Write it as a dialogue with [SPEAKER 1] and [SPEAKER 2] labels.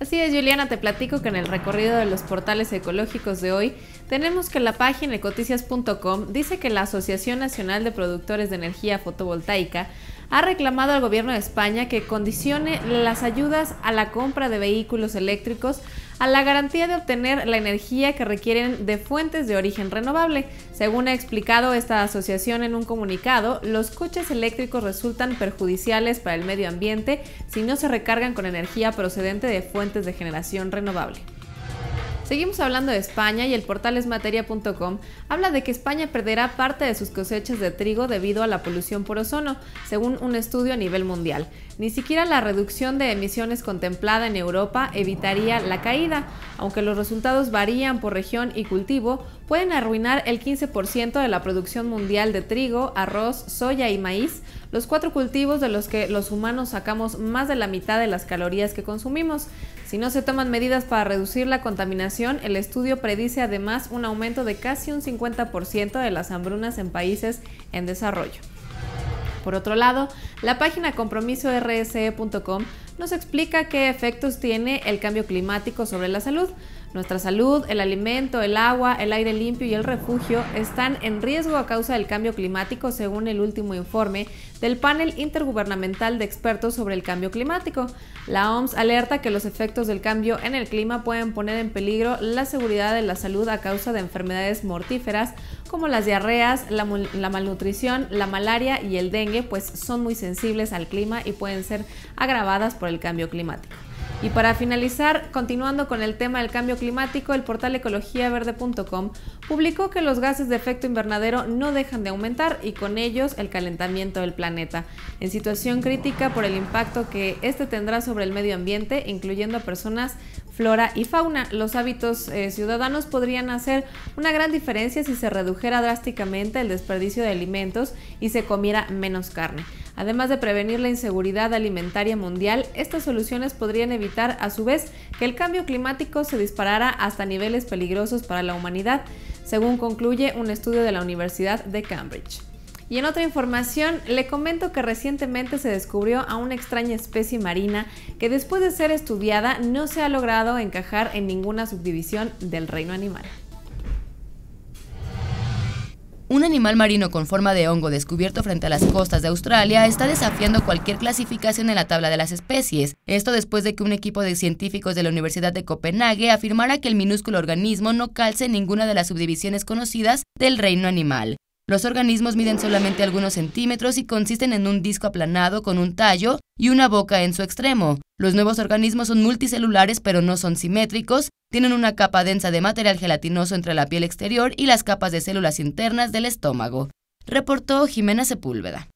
[SPEAKER 1] Así es, Juliana, te platico que en el recorrido de los portales ecológicos de hoy tenemos que la página ecoticias.com dice que la Asociación Nacional de Productores de Energía Fotovoltaica ha reclamado al gobierno de España que condicione las ayudas a la compra de vehículos eléctricos a la garantía de obtener la energía que requieren de fuentes de origen renovable. Según ha explicado esta asociación en un comunicado, los coches eléctricos resultan perjudiciales para el medio ambiente si no se recargan con energía procedente de fuentes de generación renovable. Seguimos hablando de España y el portal esmateria.com habla de que España perderá parte de sus cosechas de trigo debido a la polución por ozono, según un estudio a nivel mundial. Ni siquiera la reducción de emisiones contemplada en Europa evitaría la caída, aunque los resultados varían por región y cultivo, pueden arruinar el 15% de la producción mundial de trigo, arroz, soya y maíz, los cuatro cultivos de los que los humanos sacamos más de la mitad de las calorías que consumimos. Si no se toman medidas para reducir la contaminación, el estudio predice además un aumento de casi un 50% de las hambrunas en países en desarrollo. Por otro lado, la página compromisorse.com nos explica qué efectos tiene el cambio climático sobre la salud. Nuestra salud, el alimento, el agua, el aire limpio y el refugio están en riesgo a causa del cambio climático, según el último informe del panel intergubernamental de expertos sobre el cambio climático. La OMS alerta que los efectos del cambio en el clima pueden poner en peligro la seguridad de la salud a causa de enfermedades mortíferas como las diarreas, la, malnutrición, la malaria y el dengue, pues son muy sensibles al clima y pueden ser agravadas por el cambio climático. Y para finalizar, continuando con el tema del cambio climático, el portal ecologiaverde.com publicó que los gases de efecto invernadero no dejan de aumentar y con ellos el calentamiento del planeta, en situación crítica por el impacto que este tendrá sobre el medio ambiente, incluyendo a personas flora y fauna. Los hábitos eh, ciudadanos podrían hacer una gran diferencia si se redujera drásticamente el desperdicio de alimentos y se comiera menos carne. Además de prevenir la inseguridad alimentaria mundial, estas soluciones podrían evitar, a su vez, que el cambio climático se disparara hasta niveles peligrosos para la humanidad, según concluye un estudio de la Universidad de Cambridge. Y en otra información, le comento que recientemente se descubrió a una extraña especie marina que después de ser estudiada no se ha logrado encajar en ninguna subdivisión del reino animal.
[SPEAKER 2] Un animal marino con forma de hongo descubierto frente a las costas de Australia está desafiando cualquier clasificación en la tabla de las especies. Esto después de que un equipo de científicos de la Universidad de Copenhague afirmara que el minúsculo organismo no calce ninguna de las subdivisiones conocidas del reino animal. Los organismos miden solamente algunos centímetros y consisten en un disco aplanado con un tallo y una boca en su extremo. Los nuevos organismos son multicelulares pero no son simétricos, tienen una capa densa de material gelatinoso entre la piel exterior y las capas de células internas del estómago, reportó Jimena Sepúlveda.